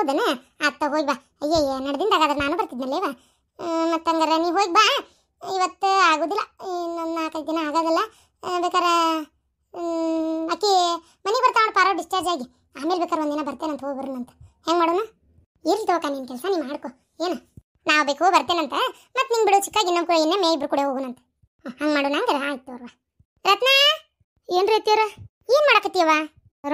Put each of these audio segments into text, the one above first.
ಹೌದನ ಅತ್ತ ಹೋಗಿ ಬಾ ಅಯ್ಯಯ್ಯ ನಡೆದಿಂದ ಹಾಗಾದ್ರೆ ನಾನು ಬರ್ತಿದ್ನಲ್ಲೇವ ಮತ್ತು ಹಂಗಾರೆ ನೀವು ಹೋಗಿ ಬಾ ಇವತ್ತು ಆಗೋದಿಲ್ಲ ಇನ್ನೊಂದು ನಾಲ್ಕೈದು ದಿನ ಆಗೋದಿಲ್ಲ ಬೇಕಾರ ಅಕ್ಕಿ ಮನೆಗೆ ಬರ್ತಾವಣ ಪಾರೋ ಡಿಸ್ಚಾರ್ಜ್ ಆಗಿ ಆಮೇಲೆ ಬೇಕಾದ್ರೆ ಒಂದಿನ ಬರ್ತೇನೆ ಅಂತ ಹೋಗಿ ಅಂತ ಹೆಂಗೆ ಮಾಡೋಣ ಇರ್ಲಿ ತೋಕ ನಿನ್ನ ಕೆಲಸ ನೀನು ಮಾಡ್ಕೊ ಏನು ನಾವು ಬೇಕು ಬರ್ತೇನಂತ ಮತ್ತೆ ನಿಂಗೆ ಬಿಡು ಚಿಕ್ಕಾಗಿ ಇನ್ನೇ ಮೇ ಇಬ್ರು ಕೂಡ ಅಂತ ಹಂಗೆ ಮಾಡೋಣ ಹಂಗಾರೆ ಆಯ್ತು ಅವ್ರ ರತ್ನ ಏನು ರೀತಿಯವ್ರ ಏನು ಮಾಡಕತ್ತೀವ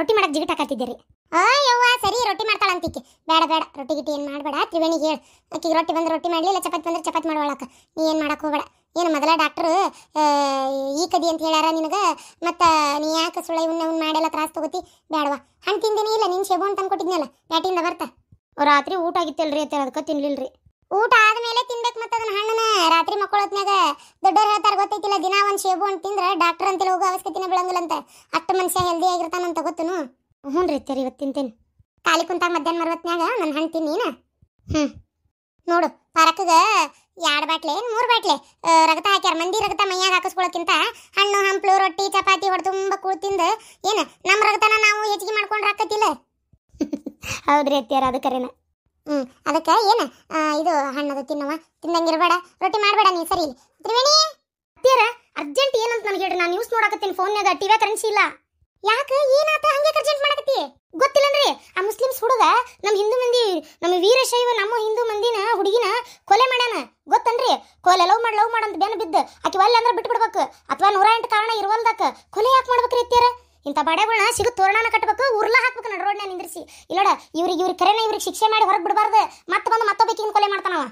ರೊಟ್ಟಿ ಮಾಡಕ್ಕೆ ಹಾಕತ್ತಿದ್ದೀರಿ ಆ ಯವ್ವ ಸರಿ ರೊಟ್ಟಿ ಮಾಡ್ತಾಳಂತಿಕೆ ಬೇಡ ಬೇಡ ರೊಟ್ಟಿ ಗಿಟ್ಟಿ ಏನು ಮಾಡಬೇಡ ತ್ರಿವೇಣಿಗೆ ಹೇಳು ಅಕ್ಕಿಗೆ ರೊಟ್ಟಿ ಬಂದ್ರೆ ರೊಟ್ಟಿ ಮಾಡಲಿ ಇಲ್ಲ ಚಪಾತಿ ಬಂದ್ರೆ ಚಪಾತಿ ಮಾಡೋಳಕ್ಕ ನೀ ಏನು ಮಾಡಕ್ಕೆ ಹೋಗಬೇಡ ಏನು ಮೊದಲ ಡಾಕ್ಟ್ರು ಈ ಕದಿ ಅಂತ ಹೇಳ್ಯಾರ ನಿನಗೆ ಮತ್ತು ನೀ ಯಾಕೆ ಸುಳ್ಳ ಇವನ್ನ ಉನ್ ಮಾಡೆಲ್ಲ ತ್ರಾಸ ತಗೋತಿ ಬೇಡವಾ ಹಣ್ಣು ತಿಂದಿನಿ ಇಲ್ಲ ನಿನ್ನ ಶೇಬು ಅಂತ ಕೊಟ್ಟಿದ್ನಲ್ಲ ಪ್ಯಾಟಿಂದ ಬರ್ತಾ ರಾತ್ರಿ ಊಟ ಆಗಿತ್ತಲ್ರಿ ಅಂತ ಅದಕ್ಕೆ ತಿನ್ಲಿಲ್ರಿ ಊಟ ಆದಮೇಲೆ ತಿನ್ಬೇಕು ಮತ್ತೆ ಅದನ್ನ ಹಣ್ಣನ ರಾತ್ರಿ ಮಕ್ಕಳೊತ್ನಾಗ ದೊಡ್ಡವ್ರು ಹೇಳ್ತಾರೆ ಗೊತ್ತೈತಿಲ್ಲ ದಿನ ಒಂದು ಶೇಬು ಅಂತ ತಿಂದ್ರೆ ಡಾಕ್ಟರ್ ಅಂತ ಹೋಗೋ ಅವಶ್ಯಕತೆನೇ ಬೀಳಂಗಿಲ್ಲ ಅಂತ ಅಷ್ಟು ಮನುಷ್ಯ ಹೆಲ್ದಿ ಆಗಿರ್ತಾನಂತ ಗೊತ್ತು ಹ್ಞೂ ರೀ ಅತ್ಯಾರ ಇವತ್ತು ತಿಂತೀನಿ ಖಾಲಿ ಕುಂತಾಗ ಮಧ್ಯಾಹ್ನ ಮರವತ್ನಾಗ ನನ್ನ ಹಣ್ಣು ತಿನ್ನೀನ ಹ್ಞೂ ನೋಡು ಪಾರಕ್ಗೆ ಎರಡು ಬಾಟ್ಲೆ ಮೂರು ಬಾಟ್ಲೆ ರಗತ ಹಾಕ್ಯಾರ ಮಂದಿ ರಗತ ಮೈಯಾಗ ಹಾಕಿಸ್ಕೊಳಕ್ಕಿಂತ ಹಣ್ಣು ಹಂಪ್ಲು ರೊಟ್ಟಿ ಚಪಾತಿ ಹೊಡೆ ತುಂಬ ತಿಂದು ಏನು ನಮ್ಮ ರಗತನ ನಾವು ಹೆಚ್ಚಿಗೆ ಮಾಡ್ಕೊಂಡು ಹಾಕತ್ತಿಲ್ಲ ಹೌದ್ರಿ ಅತ್ತಿಯಾರ ಅದು ಕರೆನ ಹ್ಞೂ ಅದಕ್ಕೆ ಏನು ಇದು ಹಣ್ಣು ಅದು ತಿನ್ನವ ತಿನ್ನಂಗಿರ್ಬೇಡ ರೊಟ್ಟಿ ಮಾಡಬೇಡ ನೀ ಸರಿ ತ್ರಿವೇಣಿ ಅರ್ಜೆಂಟ್ ಏನಂತ ನನಗೆ ಹೇಳ್ರಿ ನಾನು ನ್ಯೂಸ್ ನೋಡಕತ್ತೀನಿ ಫೋನ್ಯಾಗ ಟಿವಿ ಕರೆನ್ಸಿ ಇಲ್ಲ ಯಾಕ ಏನಾತ ಹಂಗೆ ಕರ್ಜೆಂಟ್ ಮಾಡಕತ್ತಿ ಗೊತ್ತಿಲ್ಲನ್ರಿ ಆ ಮುಸ್ಲಿಮ್ಸ್ ಹುಡುಗ ನಮ್ಮ ಹಿಂದೂ ಮಂದಿ ನಮ್ಮ ವೀರಶೈವ ನಮ್ಮ ಹಿಂದೂ ಮಂದಿನ ಹುಡುಗಿನ ಕೊಲೆ ಮಾಡ್ಯಾನ ಗೊತ್ತನ್ರಿ ಕೊಲೆ ಲವ್ ಮಾಡ್ ಲವ್ ಮಾಡಂತ ಬೆನ್ನ ಬಿದ್ದು ಆಕೆ ಒಲ್ಲ ಅಂದ್ರೆ ಬಿಟ್ಟು ಬಿಡ್ಬೇಕು ಅಥವಾ ನೂರ ಎಂಟು ಕಾರಣ ಇರುವಲ್ದಕ್ಕ ಕೊಲೆ ಯಾಕೆ ಮಾಡ್ಬೇಕ್ರಿ ಇತ್ತೀರ ಇಂಥ ಬಾಡೆಗಳನ್ನ ಸಿಗು ತೋರಣನ ಕಟ್ಟಬೇಕು ಉರ್ಲಾ ಹಾಕ್ಬೇಕು ರೋಡ್ ರೋಡ್ನ ನಿಂದ್ರಿಸಿ ಇಲ್ಲೋಡ ಇವ್ರಿಗೆ ಇವ್ರಿಗೆ ಕರೆನ ಇವ್ರಿಗೆ ಶಿಕ್ಷೆ ಮಾಡಿ ಹೊರಗೆ ಬಿಡಬಾರ್ದು ಮತ್ತೆ ಬಂದು ಮತ್ತೊಬ್ಬ ಕೊಲೆ ಮಾಡ್ತಾನವ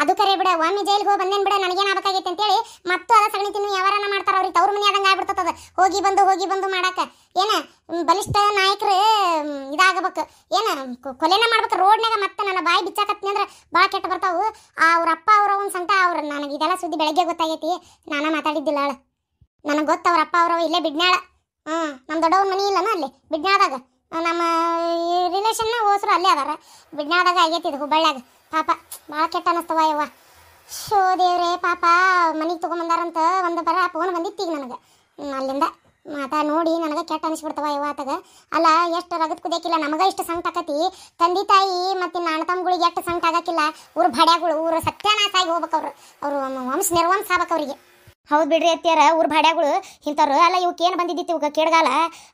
ಅದು ಕರೆ ಬಿಡ ಒಮ್ಮೆ ಜೈಲಿಗೆ ಹೋಗಿ ಬಂದೇನ್ ಬಿಡ ನನಗೇನ್ ಆಗಬೇಕಾಗಿತ್ತು ಅಂತೇಳಿ ಮತ್ತು ಅದ ಸಗಣಿ ತಿನ್ನು ಯಾವಾರನ ಮಾಡ್ತಾರ ಅವ್ರಿಗೆ ತವ್ರ ಮನೆ ಆದಂಗೆ ಆಗ್ಬಿಡ್ತದ ಹೋಗಿ ಬಂದು ಹೋಗಿ ಬಂದು ಮಾಡಾಕ ಏನ ಬಲಿಷ್ಠ ನಾಯಕರು ಇದಾಗಬೇಕು ಏನ ಕೊಲೆನ ಮಾಡ್ಬೇಕು ರೋಡ್ನಾಗ ಮತ್ತೆ ನನ್ನ ಬಾಯಿ ಬಿಚ್ಚಾಕತ್ನಿ ಅಂದ್ರೆ ಭಾಳ ಕೆಟ್ಟ ಬರ್ತಾವು ಅವ್ರ ಅಪ್ಪ ಅವ್ರ ಒಂದು ಸಂಕಟ ಅವ್ರ ನನಗೆ ಇದೆಲ್ಲ ಸುದ್ದಿ ಬೆಳಗ್ಗೆ ಗೊತ್ತಾಗೈತಿ ನಾನು ಮಾತಾಡಿದ್ದಿಲ್ಲ ಅಳ ನನಗೆ ಗೊತ್ತು ಅವ್ರ ಅಪ್ಪ ಅವ್ರವ್ ಇಲ್ಲೇ ಬಿಡ್ನಾಳ ಹಾಂ ನಮ್ಮ ದೊಡ್ಡವ್ರ ಮನೆ ಇಲ್ಲನ ಅಲ್ಲಿ ಬಿಡ್ನಾದಾಗ ನಮ್ಮ ರಿಲೇಷನ್ನ ಹೋಸ್ರು ಅಲ್ಲೇ ಅದಾರ ಬಿಡ್ನಾದಾಗ ಆಗೈತಿ ಇದು ಹುಬ್ಬಳ್ಳ್ಯಾಗ ಪಾಪ ಭಾಳ ಕೆಟ್ಟ ಅನ್ನಿಸ್ತವ ಯವ್ವ ಶೋ ದೇವ್ರೆ ಪಾಪ ಮನೆಗೆ ತೊಗೊಂಬಂದಾರಂತ ಒಂದು ಬರ ಫೋನ್ ಬಂದಿತ್ತು ಈಗ ನನಗೆ ಅಲ್ಲಿಂದ ಮಾತಾ ನೋಡಿ ನನಗೆ ಕೆಟ್ಟ ಅನಿಸ್ಬಿಡ್ತವ ಇವಾತಾಗ ಅಲ್ಲ ಎಷ್ಟು ರಗದ ಕುದಿಯಕ್ಕಿಲ್ಲ ನಮಗೆ ಇಷ್ಟು ಸಂಕಟ ಆಕತಿ ತಂದೆ ತಾಯಿ ಮತ್ತು ನಾಣ ತಮ್ಮಗಳಿಗೆ ಎಷ್ಟು ಸಂಕಟ ಆಗಕ್ಕಿಲ್ಲ ಊರು ಭಾಡ್ಯಾಗಳು ಊರು ಸತ್ಯಾನಾಶ ಆಗಿ ಹೋಗ್ಬೇಕು ಅವ್ರು ಅವರು ವಂಶ ನಿರ್ವಂಶ ಆಗ್ಬೇಕು ಅವರಿಗೆ ಹೌದು ಬಿಡ್ರಿ ಅತ್ತಿಯಾರ ಊರು ಭಾಡ್ಯಾಗಳು ಇಂಥವ್ರು ಅಲ್ಲ ಇವಕ್ಕೆ ಏನು ಬಂದಿದ್ದಿತ್ತು ಇವಾಗ ಕೇಳ್ಗಾಲ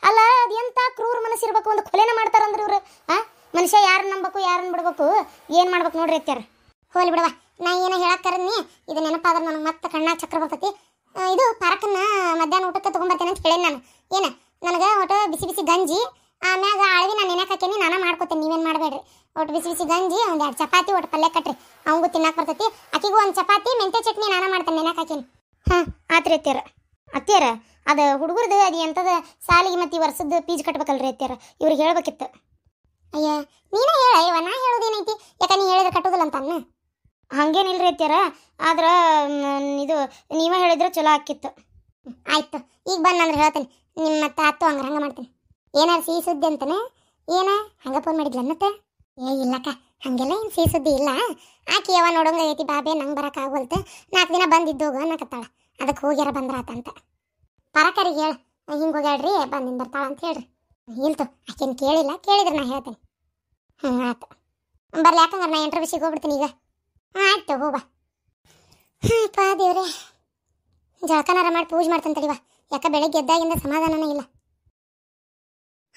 ಅಲ್ಲ ಅದು ಎಂಥ ಕ್ರೂರ ಮನಸ್ಸಿರ್ಬೇಕು ಒಂದು ಕೊಲೆನ ಮಾಡ್ತಾರಂದ್ರೆ ಇವರು ಹಾಂ ಮನುಷ್ಯ ಯಾರನ್ನ ನಂಬಬೇಕು ಯಾರನ್ನ ಬಿಡ್ಬೇಕು ಏನು ಮಾಡ್ಬೇಕು ನೋಡ್ರಿ ಅತ್ಯಾರ ಹೋಲಿ ಬಿಡವ ನಾ ಏನೋ ಹೇಳಕ್ಕರದ್ನಿ ಇದು ನೆನಪಾದ್ರೆ ನನಗೆ ಮತ್ತೆ ಕಣ್ಣ ಚಕ್ರ ಬರ್ತೈತಿ ಇದು ಪಾರಕನ್ನ ಮಧ್ಯಾಹ್ನ ಊಟಕ್ಕೆ ತೊಗೊಂಬರ್ತೇನೆ ಅಂತ ಕೇಳೇನಿ ನಾನು ಏನು ನನಗೆ ಒಟ್ಟು ಬಿಸಿ ಬಿಸಿ ಗಂಜಿ ಆಮ್ಯಾಗ ಆಳ್ವಿ ನಾನು ನೆನಕ್ಕೆ ಹಾಕೇನಿ ನಾನು ಮಾಡ್ಕೊತೇನೆ ನೀವೇನು ಮಾಡಬೇಡ್ರಿ ಒಟ್ಟು ಬಿಸಿ ಬಿಸಿ ಗಂಜಿ ಒಂದು ಎರಡು ಚಪಾತಿ ಒಟ್ಟು ಪಲ್ಯ ಕಟ್ರಿ ಅವಂಗೂ ತಿನ್ನಕ್ಕೆ ಬರ್ತೈತಿ ಅಕ್ಕಿಗೂ ಒಂದು ಚಪಾತಿ ಮೆಂತ್ಯ ಚಟ್ನಿ ನಾನು ಮಾಡ್ತೇನೆ ನೆನಕ್ಕೆ ಹಾಕೇನಿ ಹಾಂ ಆತ್ರಿ ಅತ್ಯಾರ ಅತ್ಯಾರ ಅದು ಹುಡುಗರದು ಅದು ಎಂಥದ್ದು ಸಾಲಿಗೆ ಮತ್ತು ಈ ವರ್ಷದ ಪೀಜ್ ಕಟ್ಬೇಕಲ್ರಿ ಅತ್ತೀರ ಇವ್ರಿಗೆ ಹೇಳ್ಬೇಕಿತ್ತು ಅಯ್ಯ ನೀನ ಹೇಳ ಅಯ್ಯವ ನಾ ಹೇಳೋದೇನೈತಿ ಯಾಕ ನೀ ಹೇಳಿದ್ರೆ ಕಟ್ಟುದಿಲ್ಲ ಅಂತ ಅನ್ನ ಹಂಗೇನಿಲ್ರಿ ಅತ್ತಾರ ಆದ್ರೆ ಇದು ನೀವೇ ಹೇಳಿದ್ರೆ ಚಲೋ ಆಕಿತ್ತು ಆಯ್ತು ಈಗ ಬಂದು ಅಂದ್ರೆ ಹೇಳ್ತೀನಿ ನಿಮ್ಮ ತಾತು ಹಂಗ ಹಂಗ ಮಾಡ್ತೀನಿ ಏನಾರು ಸಿಹಿ ಸುದ್ದಿ ಅಂತಾನೆ ಏನ ಹಂಗ ಫೋನ್ ಮಾಡಿದ್ಲ ಅನ್ನತ್ತೆ ಏ ಇಲ್ಲಕ್ಕ ಹಂಗೆಲ್ಲ ಏನು ಸಿಹಿ ಸುದ್ದಿ ಇಲ್ಲ ಆಕಿ ಯಾವ ನೋಡೋಂಗ ಐತಿ ಬಾಬೆ ನಂಗೆ ಆಗೋಲ್ತ ನಾಲ್ಕು ದಿನ ಹೋಗ ಅನ್ನಕತ್ತಾಳ ಅದಕ್ಕೆ ಹೋಗ್ಯಾರ ಅಂತ ಪರಕರಿಗೆ ಹೇಳ ಹಿಂಗೆ ಹೋಗ್ಯಾಳ್ರಿ ಬಂದಿನ ಬರ್ತಾಳ ಅಂತ ಹೇಳ್ರಿ ಇಲ್ತು ಆಕೆನ ಕೇಳಿಲ್ಲ ಕೇಳಿದ್ರೆ ನಾ ಹೇಳ್ತೇನೆ ಹ್ಞೂ ಆಯ್ತು ಬರಲಿ ಯಾಕಂದ್ರೆ ನಾ ಎಂಟ್ರ ಹೋಗ್ಬಿಡ್ತೀನಿ ಈಗ ಹಾಂ ಆಯ್ತು ಹೋಗ ಪಾ ದೇವ್ರೆ ಜಳಕನಾರ ಮಾಡಿ ಪೂಜೆ ಮಾಡ್ತಾನೆ ತಡಿವ ಯಾಕೆ ಬೆಳಗ್ಗೆ ಎದ್ದಾಗಿಂದ ಸಮಾಧಾನನೇ ಇಲ್ಲ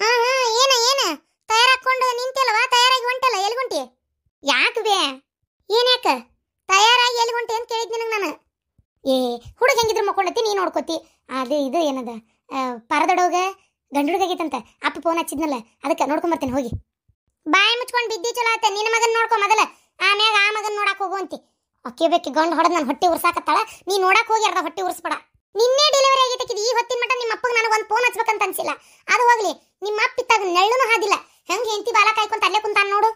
ಹಾಂ ಹಾಂ ಏನ ಏನ ತಯಾರಾಕೊಂಡು ನಿಂತಿಲ್ವಾ ತಯಾರಾಗಿ ಹೊಂಟಲ್ಲ ಎಲ್ಲಿ ಹೊಂಟಿ ಯಾಕೆ ಬೇ ಏನ್ಯಾಕ ತಯಾರಾಗಿ ಎಲ್ಲಿ ಹೊಂಟಿ ಅಂತ ಕೇಳಿದ್ ನಿನಗೆ ನಾನು ಏ ಹುಡುಗ ಹೆಂಗಿದ್ರು ಮಕ್ಕೊಂಡತಿ ನೀ ನೋಡ್ಕೊತಿ ಅದು ಇದು ಏನದ ಪರದಡೋಗ ಗಂಡುಡ್ಗಾಗೈತಂತ ಅಪ್ಪ ಫೋನ್ ಹಚ್ಚಿದ್ನಲ್ಲ ಅದಕ್ಕೆ ನೋಡ್ಕೊಂಡ್ ಬರ್ತೇನೆ ಹೋಗಿ ಬಾಯಿ ಮುಚ್ಕೊಂಡು ಬಿದ್ದಿ ಚಲೋ ಆತ ನಿನ್ನ ಮಗನ್ ನೋಡ್ಕೊ ಮೊದಲ ಆಮ್ಯಾಗ ಆ ಮಗನ ನೋಡಕ್ ಅಂತಿ ಅಕ್ಕಿ ಬೇಕಿ ಗಂಡು ಹೊಡೆದ್ ನಾನು ಹೊಟ್ಟೆ ಉರ್ಸಾಕತ್ತಾಳ ನೀ ನೋಡಕ್ ಹೋಗಿ ಅರ್ಧ ಹೊಟ್ಟೆ ಉರ್ಸ್ಬೇಡ ನಿನ್ನೆ ಡೆಲಿವರಿ ಆಗೈತಕ್ಕಿದ್ ಈ ಹೊತ್ತಿನ ಮಟ್ಟ ನಿಮ್ಮ ಅಪ್ಪಗೆ ನನಗೆ ಒಂದು ಫೋನ್ ಹಚ್ಬೇಕಂತ ಅನ್ಸಿಲ್ಲ ಅದು ಹೋಗ್ಲಿ ನಿಮ್ಮ ಅಪ್ಪ ಇತ್ತಾಗ ನೆಳ್ಳುನು ಹಾದಿಲ್ಲ ಹೆಂಗ್ ಹೆಂಡತಿ ಬಾಲ ಕಾಯ್ಕೊಂತ ಅಲ್ಲೇ ಕುಂತಾನ ನೋಡು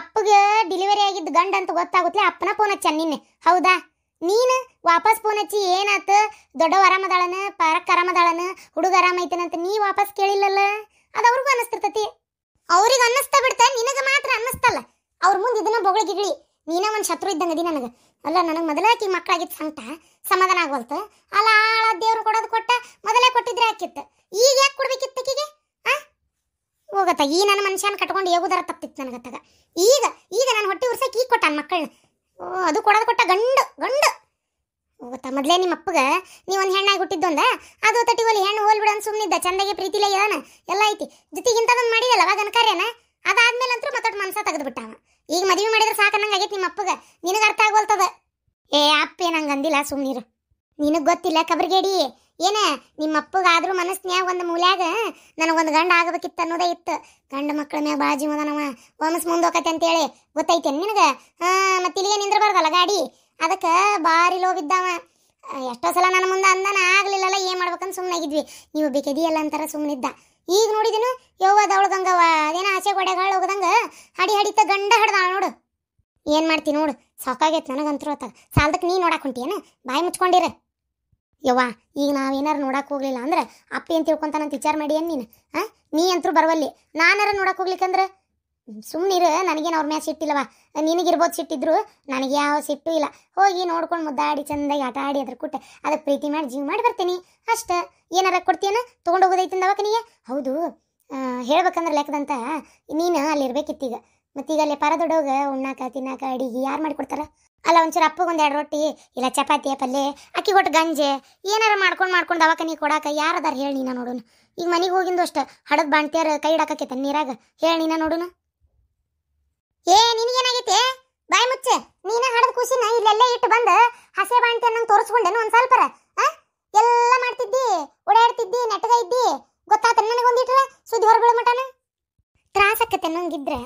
ಅಪ್ಪಗ ಡೆಲಿವರಿ ಆಗಿದ್ದ ಗಂಡ ಅಂತ ಗೊತ್ತಾಗುತ್ತೆ ಅಪ್ಪನ ಫೋನ್ ಹಚ್ಚ ನಿನ್ನೆ ಹೌದಾ ನೀನು ವಾಪಸ್ ಫೋನ್ ಹಚ್ಚಿ ಏನಾತ ದೊಡ್ಡ ಆರಾಮದಾಳನ ಪಾರಕ್ ಆರಾಮದಾಳನ ಹುಡುಗ ಆರಾಮೈತೇನಂತ ನೀ ವಾಪಸ್ ಕೇಳಿಲ್ಲಲ್ಲ ಅದು ಅವ್ರಿಗೂ ಅನ್ನಿಸ್ತಿರ್ತತಿ ಅವ್ರಿಗೆ ಅನ್ನಿಸ್ತಾ ಬಿಡ್ತ ನಿನಗೆ ಮಾತ್ರ ಅನ್ನಿಸ್ತಲ್ಲ ಅವ್ರ ಮುಂದೆ ಇದನ್ನ ಬೊಗಳಿಗಿಳಿ ನೀನ ಒಂದು ಶತ್ರು ಇದ್ದಂಗೆ ಅದಿ ನನಗೆ ಅಲ್ಲ ನನಗೆ ಮೊದಲಾಕಿ ಮಕ್ಕಳಾಗಿತ್ತು ಸಂಕಟ ಸಮಾಧಾನ ಆಗ್ವಲ್ತ ಅಲ್ಲ ಆಳ ದೇವ್ರು ಕೊಡೋದು ಕೊಟ್ಟ ಮೊದಲೇ ಕೊಟ್ಟಿದ್ರೆ ಆಕಿತ್ತು ಈಗ ಯಾಕೆ ಕೊಡ್ಬೇಕಿತ್ತು ಆ ಹೋಗತ್ತ ಈ ನನ್ನ ಮನುಷ್ಯನ ಕಟ್ಕೊಂಡು ಏಗುದಾರ ತಪ್ಪಿತ್ತು ನನಗತ್ತಾಗ ಈಗ ಈಗ ನಾನು ಹೊಟ್ಟೆ ಉರ್ಸಕ್ಕೆ ಈಗ ಕೊಟ್ಟಾನ ಮಕ್ಕಳನ್ನ ಓ ಅದು ಕೊಡೋದು ಕೊಟ್ಟ ಗಂಡು ಗಂಡು ಗೊತ್ತಾ ಮೊದ್ಲೇ ನಿಮ್ಮ ಅಪ್ಪಗೆ ನೀವು ಒಂದು ಹೆಣ್ಣಾಗಿ ಅಂದ ಅದು ತಟ್ಟಿ ಒಲಿ ಹೆಣ್ಣು ಹೋಲ್ ಅಂತ ಸುಮ್ಮನಿದ್ದ ಚಂದಾಗೆ ಪ್ರೀತಿಲೇ ಇರೋಣ ಎಲ್ಲ ಐತಿ ಜೊತೆಗೆ ಇಂಥದೊಂದು ಮಾಡಿದಲ್ಲ ಅವಾಗ ಅನ್ಕಾರ್ಯನ ಅದಾದ್ಮೇಲೆ ಅಂತೂ ಮತ್ತೊಟ್ಟು ಮನಸ ತೆಗೆದುಬಿಟ್ಟಾವ ಈಗ ಮದುವೆ ಮಾಡಿದ್ರೆ ಸಾಕನ್ನಂಗೆ ಆಗೈತಿ ನಿಮ್ಮ ಅಪ್ಪಗೆ ನಿನಗೆ ಅರ್ಥ ಆಗೋಲ್ತದ ಏ ಅಪ್ಪೇ ನಂಗೆ ಅಂದಿಲ್ಲ ಸುಮ್ಮನಿರು ನಿನಗೆ ಗೊತ್ತಿಲ್ಲ ಕಬರ್ಗೇಡಿ ಏನ ನಿಮ್ಮ ಅಪ್ಪಗಾದ್ರೂ ಮನಸ್ನ್ಯಾಗ ಒಂದು ಮೂಲ್ಯಾಗ ನನಗೊಂದು ಗಂಡ ಆಗಬೇಕಿತ್ತು ಅನ್ನೋದೇ ಇತ್ತು ಗಂಡ ಮಕ್ಕಳ ಮ್ಯಾಗ ಬಾಜಿ ಜೀವನವ ಒಮ್ಮಸ್ ಮುಂದೋಕತೆ ಅಂತೇಳಿ ಗೊತ್ತೈತೆ ನಿನಗೆ ಹಾಂ ಮತ್ತೆ ಇಲ್ಲಿಗೆ ಬರದಲ್ಲ ಗಾಡಿ ಅದಕ್ಕೆ ಭಾರಿ ಲೋ ಎಷ್ಟೋ ಸಲ ನನ್ನ ಮುಂದೆ ಅಂದನ ಆಗಲಿಲ್ಲಲ್ಲ ಏನು ಮಾಡ್ಬೇಕಂತ ಸುಮ್ಮನೆ ಆಗಿದ್ವಿ ನೀವು ಬೇಕೆದಿಯಲ್ಲ ಅಂತಾರ ಸುಮ್ಮನಿದ್ದ ಈಗ ನೋಡಿದೀನು ಯೋವಾದವಳು ಗಂಗವ ಅದೇನೋ ಆಚೆ ಗೋಡೆಗಳು ಹೋಗದಂಗೆ ಹಡಿ ಹಡಿತ ಗಂಡ ಹಡ್ದಾಳ ನೋಡು ಏನು ಮಾಡ್ತಿ ನೋಡು ಸಾಕಾಗೈತೆ ನನಗಂತರೂ ಅತ್ತಾಗ ಸಾಲದಕ್ಕೆ ನೀ ನೋಡಕ್ಕೆ ಹೊಂಟಿಯೇನ ಬಾಯಿ ಮುಚ್ಕೊಂಡಿರ ಯವ್ವ ಈಗ ನಾವು ಏನಾರು ನೋಡಕ್ಕೆ ಹೋಗ್ಲಿಲ್ಲ ಅಂದ್ರೆ ಅಪ್ಪಿ ಏನು ತಿಳ್ಕೊತಾನಂತ ವಿಚಾರ ಮಾಡಿಯನ್ ನೀನು ಹಾಂ ನೀ ಅಂತರೂ ಬರವಲ್ಲಿ ನಾನಾರ ನೋಡಕ್ಕೆ ಹೋಗ್ಲಿಕ್ಕಂದ್ರೆ ಸುಮ್ಮನಿರು ನನಗೇನು ಅವ್ರ ಮ್ಯಾಚ್ ಸಿಟ್ಟಿಲ್ಲವ ನಿನಗಿರ್ಬೋದು ಸಿಟ್ಟಿದ್ರು ನನಗೆ ಯಾವ ಸಿಟ್ಟು ಇಲ್ಲ ಹೋಗಿ ನೋಡ್ಕೊಂಡು ಮುದ್ದಾಡಿ ಚಂದಾಗಿ ಆಟ ಆಡಿ ಅದ್ರ ಕೊಟ್ಟೆ ಅದಕ್ಕೆ ಪ್ರೀತಿ ಮಾಡಿ ಜೀವ ಮಾಡಿ ಬರ್ತೀನಿ ಅಷ್ಟ ಏನಾರ ಕೊಡ್ತೀಯನ ತೊಗೊಂಡೋಗೋದೈತಿಂದವ ನೀ ಹೌದು ಹೇಳ್ಬೇಕಂದ್ರೆ ಲೆಕ್ಕದಂತ ನೀನು ಅಲ್ಲಿರ್ಬೇಕಿತ್ತೀಗ ಮತ್ತೀಗ ಅಲ್ಲಿ ಪರ ದೊಡ್ಡೋಗ ಉಣ್ಣಾಕ ತಿನ್ನಾಕ ಅಡಿಗೆ ಯಾರು ಮಾಡಿಕೊಡ್ತಾರ ಅಲ್ಲ ಒಂಚೂರು ಅಪ್ಪಗೊಂದು ಎರಡು ರೊಟ್ಟಿ ಇಲ್ಲ ಚಪಾತಿ ಪಲ್ಲೆ ಅಕ್ಕಿ ಕೊಟ್ಟು ಗಂಜೆ ಏನಾರ ಮಾಡ್ಕೊಂಡು ಮಾಡ್ಕೊಂಡು ದವಾಖಾನಿ ಕೊಡಾಕ ಯಾರದಾರ ಹೇಳಿ ನೀನು ನೋಡೋಣ ಈಗ ಮನೆಗೆ ಹೋಗಿಂದು ಅಷ್ಟು ಹಡದ ಬಾಣ್ತಿಯಾರ ಕೈ ಇಡಾಕೈತೆ ನೀರಾಗ ಹೇಳಿ ನೀನ ನೋಡೋಣ ಏ ನಿನಗೇನಾಗೈತೆ ಬಾಯಿ ಮುಚ್ಚೆ ನೀನ ಹಡದ ಖುಷಿನ ಇಲ್ಲೆಲ್ಲೇ ಇಟ್ಟು ಬಂದು ಹಸೆ ಬಾಣ್ತಿ ಅನ್ನಂಗೆ ತೋರಿಸ್ಕೊಂಡೇನು ಒಂದು ಸ್ವಲ್ಪರ ಎಲ್ಲ ಮಾಡ್ತಿದ್ದಿ ಓಡಾಡ್ತಿದ್ದಿ ನೆಟ್ಟಗ ಇದ್ದಿ ಗೊತ್ತಾತ ನನಗೊಂದಿಟ್ರ ಸುದ್ದಿ ಹೊರಗಳ ಮಟನ ತ್ರಾಸಕ್ಕತ್ತೆ ನಂಗಿದ್ರ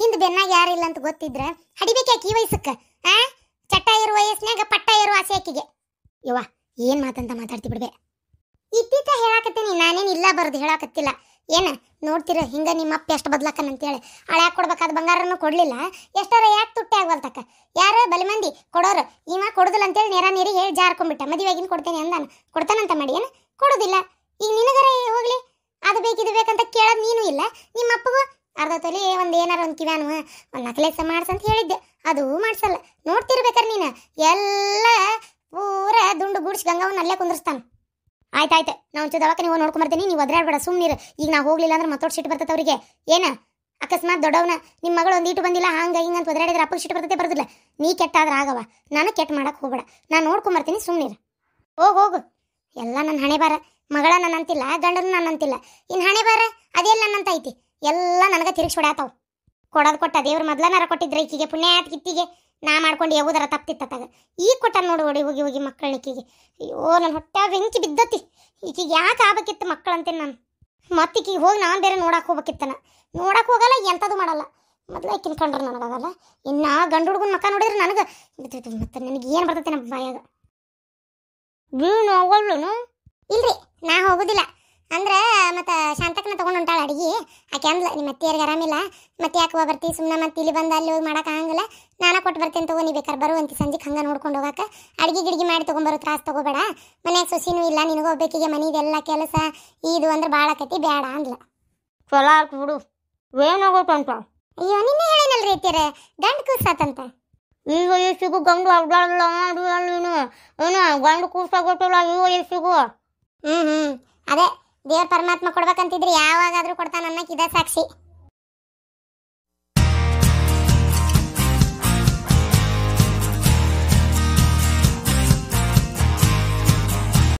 ಹಿಂದೆ ಬೆನ್ನಾಗ ಯಾರಿಲ್ಲ ಅಂತ ಗೊತ್ತಿದ್ರೆ ಹಡಿಬೇಕ್ಯಾಕೆ ಈ ವಯಸ್ಸಕ್ಕೆ ವಯಸ್ಸಿನಾಗ ಪಟ್ಟ ಇರುವ ಆಸೆ ಆಕಿಗೆ ಇವ ಏನ್ ಮಾತಂತ ಮಾತಾಡ್ತಿ ಬಿಡ್ಬೆ ಇತ್ತಿತ ಹೇಳಾಕತ್ತೀನಿ ನಾನೇನ್ ಇಲ್ಲ ಬರ್ದು ಹೇಳಾಕತ್ತಿಲ್ಲ ಏನ ನೋಡ್ತಿರ ಹಿಂಗ ನಿಮ್ಮ ಅಪ್ಪ ಎಷ್ಟು ಬದ್ಲಾಕನಂತೇಳಿ ಹಳ್ಯಾಕೆ ಕೊಡ್ಬೇಕಾದ ಬಂಗಾರನು ಕೊಡ್ಲಿಲ್ಲ ಎಷ್ಟರ ಯಾಕೆ ತುಟ್ಟಿ ಆಗ್ವಲ್ತಕ್ಕ ಯಾರ ಬಲಿ ಮಂದಿ ಕೊಡೋರು ಇವ ಕೊಡೋದಿಲ್ಲ ಅಂತೇಳಿ ನೇರ ನೀರಿ ಹೇಳಿ ಜಾರ್ಕೊಂಡ್ಬಿಟ್ಟ ಮದುವೆಗಿನ ಕೊಡ್ತೇನೆ ಅಂದಾನ ಕೊಡ್ತಾನಂತ ಮಾಡಿ ಏನು ಕೊಡುದಿಲ್ಲ ಈಗ ನಿನಗರ ಹೋಗ್ಲಿ ಅದು ಬೇಕಿದು ಬೇಕಂತ ಕೇಳೋದು ನೀನು ಇಲ್ಲ ನಿಮ್ಮ ಅಪ್ಪಗೂ ಅರ್ಧ ತೊಲಿ ಒಂದು ಏನಾರು ಒಂದು ಕಿವ್ಯಾನು ಒಂದು ನಕಲೇಸ ಮಾಡ್ಸಂತ ಹೇಳಿದ್ದೆ ಅದು ಮಾಡ್ಸಲ್ಲ ನೋಡ್ತಿರ್ಬೇಕಾರೆ ನೀನು ಎಲ್ಲ ಪೂರ ದುಂಡು ಗುಡ್ಸಿ ಗಂಗಾವನ್ನ ಅಲ್ಲೇ ಕುಂದಿರ್ಸ್ತಾನೆ ಆಯ್ತು ನಾವು ಒಂಚೂರು ದವಾಖಾನೆ ಹೋಗಿ ನೋಡ್ಕೊಂಬರ್ತೀನಿ ನೀವು ಬೇಡ ಸುಮ್ಮನಿರು ಈಗ ನಾವು ಹೋಗ್ಲಿಲ್ಲ ಅಂದ್ರೆ ಮತ್ತೊಟ್ಟು ಸಿಟ್ಟು ಬರ್ತದೆ ಅವರಿಗೆ ಏನ ಅಕಸ್ಮಾತ್ ದೊಡ್ಡವನ ನಿಮ್ಮ ಮಗಳು ಇಟ್ಟು ಬಂದಿಲ್ಲ ಹಂಗೆ ಹಿಂಗೆ ಅಂತ ಒದ್ರಾಡಿದ್ರೆ ಅಪ್ಪಗೆ ಸಿಟ್ಟು ಬರ್ತದೆ ಬರೋದಿಲ್ಲ ನೀ ಕೆಟ್ಟ ಆದ್ರೆ ಆಗವ ನಾನು ಕೆಟ್ಟ ಮಾಡಕ್ಕೆ ಹೋಗ್ಬೇಡ ನಾನು ನೋಡ್ಕೊಂಬರ್ತೀನಿ ಸುಮ್ಮನಿರು ಹೋಗಿ ಹೋಗು ಎಲ್ಲ ನನ್ನ ಹಣೆ ಬಾರ ಮಗಳ ನನ್ನಂತಿಲ್ಲ ಗಂಡನ ನನ್ನಂತಿಲ್ಲ ಇನ್ನು ಹಣೆ ಬಾರ ಅದೆಲ್ಲ ನನ್ನಂತೈತಿ ಐತಿ ಎಲ್ಲ ನನಗೆ ತಿರುಗಿಸಿ ಬಿಡಾತವು ಕೊಡೋದು ಕೊಟ್ಟ ದೇವ್ರ ಮೊದ್ಲನಾರ ಕೊಟ್ಟಿದ್ರೆ ಈಕಿಗೆ ಪುಣ್ಯಾತ್ ಕಿತ್ತಿಗೆ ನಾ ಮಾಡ್ಕೊಂಡು ಯಾವುದರ ತಪ್ತಿತ್ತಾಗ ಈಗ ಕೊಟ್ಟ ನೋಡು ಓಡಿ ಹೋಗಿ ಹೋಗಿ ಮಕ್ಕಳನ್ನ ಅಯ್ಯೋ ನನ್ನ ಹೊಟ್ಟೆ ಬೆಂಕಿ ಬಿದ್ದತಿ ಈಕಿಗೆ ಯಾಕೆ ಆಗ್ಬೇಕಿತ್ತು ಮಕ್ಕಳಂತೆ ನಾನು ಮತ್ತೆ ಈಕಿಗೆ ಹೋಗಿ ನಾನು ಬೇರೆ ನೋಡಕ್ ಹೋಗ್ಬೇಕಿತ್ತನ ನೋಡಕ್ ಹೋಗಲ್ಲ ಎಂಥದ್ದು ಮಾಡಲ್ಲ ಮೊದಲೇ ಕಿನ್ಕೊಂಡ್ರೆ ನನಗಾಗಲ್ಲ ಇನ್ನ ಗಂಡು ಹುಡುಗನ ಮಕ್ಕ ನೋಡಿದ್ರೆ ನನಗೆ ಮತ್ತೆ ನನಗೆ ಏನು ಬರ್ತೈತೆ ನಮ್ಮ ಬಾಯಾಗ ಬೀಳು ಹೋಗಲ್ನು ಇಲ್ರಿ ನಾ ಹೋಗೋದಿಲ್ಲ ಅಂದ್ರೆ ಮತ್ತು ಶಾಂತಕ್ನ ತಗೊಂಡು ಹೊಂಟಾಳೆ ಅಡುಗೆ ಆಕೆ ಅಂದ್ಲ ನಿಮ್ಮ ಅತ್ತಿಯರಿಗೆ ಆರಾಮಿಲ್ಲ ಮತ್ತೆ ಯಾಕೆ ಹೋಗಿ ಬರ್ತೀವಿ ಸುಮ್ಮನೆ ಮತ್ತೆ ಇಲ್ಲಿ ಬಂದು ಅಲ್ಲಿ ಹೋಗಿ ಆಗಂಗಿಲ್ಲ ನಾನೇ ಕೊಟ್ಟು ಬರ್ತೀನಿ ತಗೋ ನೀ ಬರು ಅಂತ ಸಂಜೆಗೆ ಹಂಗೆ ನೋಡ್ಕೊಂಡು ಹೋಗಕ್ಕೆ ಅಡುಗೆ ಗಿಡಿಗೆ ಮಾಡಿ ತೊಗೊಂಬರೋ ತ್ರಾಸು ತಗೋಬೇಡ ಮನೆಗೆ ಸೊಸಿನೂ ಇಲ್ಲ ನಿನಗೋಗ್ಬೇಕಿಗೆ ಎಲ್ಲ ಕೆಲಸ ಇದು ಅಂದ್ರೆ ಭಾಳ ಆಕತಿ ಬೇಡ ಅಂದ್ಲ ಚಲೋ ಆಯ್ತು ಬಿಡು ಏನಾಗೋತಂತ ಅಯ್ಯೋ ನಿನ್ನೆ ಹೇಳಿನಲ್ರಿ ಐತಿರ ಗಂಡು ಕೂಸಾತಂತ ಈಗ ಎಷ್ಟಿಗೂ ಗಂಡು ಅಡ್ಡಾಡಲ್ಲ ನೀನು ಏನು ಗಂಡು ಕೂಸಾಗೋತಿಲ್ಲ ಈಗ ಎಷ್ಟಿಗೂ ಹ್ಞೂ ಹ್ಞೂ ಅದೇ ದೇವ್ರ ಪರಮಾತ್ಮ ಕೊಡ್ಬೇಕಂತಿದ್ರೆ ಯಾವಾಗಾದ್ರೂ ಕೊಡ್ತಾನೆ ಅನ್ನಕ್ಕೆ ಇದ ಸಾಕ್ಷಿ